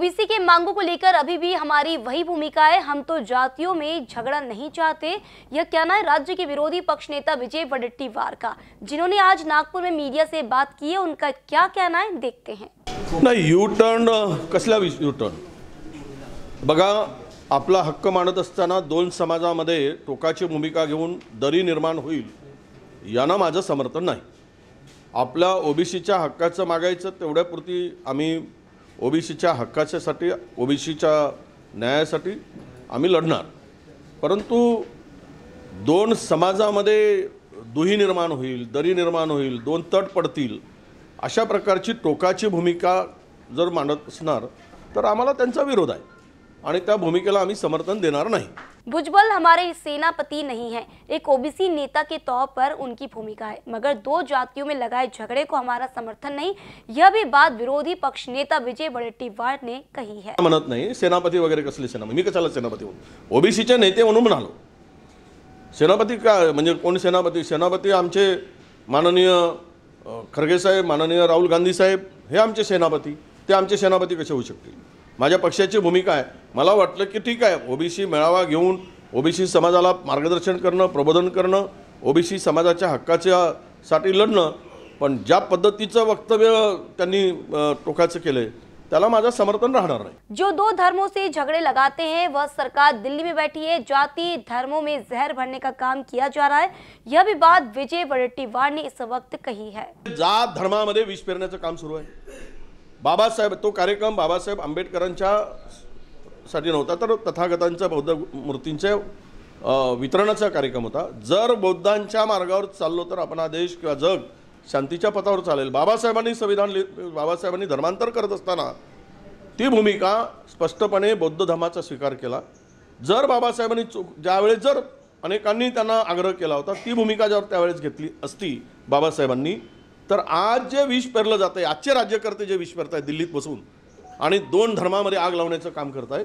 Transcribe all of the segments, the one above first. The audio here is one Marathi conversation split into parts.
ओबीसी के मांगों को लेकर अभी भी हमारी वही भूमिका है हम तो जातियों में झगड़ा नहीं चाहते यह कहना है राज्य के विरोधी पक्ष नेता विजय वडट्टीवार का जिन्होंने आज नागपुर में मीडिया से बात की है उनका क्या कहना है देखते हैं नाही यू टर्न कसला यू टर्न बघा आपला हक्क मानत असताना दोन समाजामध्ये टोकाची भूमिका घेऊन दरी निर्माण होईल यांना माझं समर्थन नाही आपल्या ओबीसीच्या हक्काचं मागायचं तेवढ्यापुरती आम्ही ओबीसीच्या हक्काच्यासाठी ओबीसीच्या न्यायासाठी आम्ही लढणार परंतु दोन समाजामध्ये दुही निर्माण होईल दरी निर्माण होईल दोन तट पडतील अशा प्रकारची टोकाची भूमिका जर मांडत असणार तर आम्हाला त्यांचा विरोध आहे आणि त्या भूमिकेला आम्ही समर्थन देणार नाही भुजबल हमारे सेनापति नहीं है एक ओबीसी नेता के तौर पर उनकी भूमिका है मगर दो जातियों में लगाए झगड़े को हमारा समर्थन नहीं यह भी बात विरोधी पक्ष नेता विजय वडेट्टीवार ने कही है म्हणत नाही सेनापति वगैरे कसले सेनापती मी कशाला ओबीसी ओबीसीचे नेते म्हणून म्हणालो सेनापति का म्हणजे कोण सेनापति आमचे माननीय खरगे साहेब माननीय राहुल गांधी साहेब हे आमचे सेनापति ते आमचे सेनापति कसे होऊ शकतील माझ्या पक्षाची भूमिका आहे मला वाटलं की ठीक आहे ओबीसी मेळावा घेऊन ओबीसी समाजाला मार्गदर्शन करणं प्रबोधन करणं ओबीसी समाजाच्या हक्काच्या साठी लढणं पण ज्या पद्धतीचं वक्तव्य त्यांनी टोकाचं केलंय त्याला माझा समर्थन राहणार नाही जो दो धर्मों से झगड़े लगाते हैं वह सरकार दिल्ली में बैठी है जाती धर्मों में जहर भरने का काम किया जा रहा है यह भी बात विजय वडेट्टीवार ने इस वक्त कही है जात धर्मामध्ये विष पेरण्याचं काम सुरू आहे बाबासाहेब तो कार्यक्रम बाबासाहेब आंबेडकरांच्या साठी नव्हता तर तथागतांच्या बौद्ध मूर्तींचे वितरणाचा कार्यक्रम होता जर बौद्धांच्या मार्गावर चाललो तर आपण हा देश किंवा जग शांतीच्या पथावर चालेल बाबासाहेबांनी संविधान लि बाबासाहेबांनी धर्मांतर करत असताना ती भूमिका स्पष्टपणे बौद्ध धर्माचा स्वीकार केला जर बाबासाहेबांनी चुक ज्यावेळेस जर अनेकांनी त्यांना आग्रह केला होता ती भूमिका ज्यावर त्यावेळेस घेतली असती बाबासाहेबांनी तर आज जे विष पेरलं जात आहे आजचे राज्यकर्ते जे विष पेरत आहेत दिल्लीत बसून आणि दोन धर्मामध्ये आग लावण्याचं काम आहेत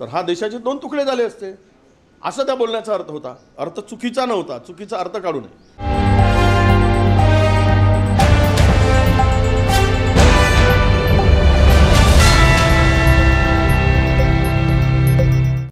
तर हा देशाचे दोन तुकडे झाले असते असं त्या बोलण्याचा अर्थ होता अर्थ चुकीचा नव्हता चुकीचा अर्थ काढू नये